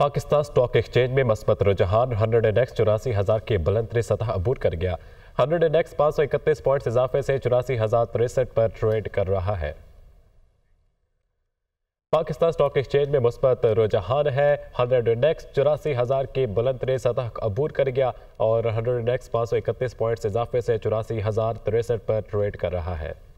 Pakistan stock exchange में मस्बत रुझान hundred index चौरासी हज़ार के बुलंद सतह अबूर कर गया हंड्रेड इंडेक्स पाँच सौ इकतीस पॉइंट इजाफे से चौरासी हज़ार तिरसठ पर ट्रेड कर रहा है पाकिस्तान स्टॉक एक्सचेंज में मुस्बत रुझान है हंड्रेड इंडेक्स चौरासी हज़ार के बुलंद सतह अबूर कर गया और हंड्रेड इंडेक्स पाँच सौ इकतीस पॉइंट इजाफे से चौरासी हज़ार तिरसठ पर ट्रेड कर रहा है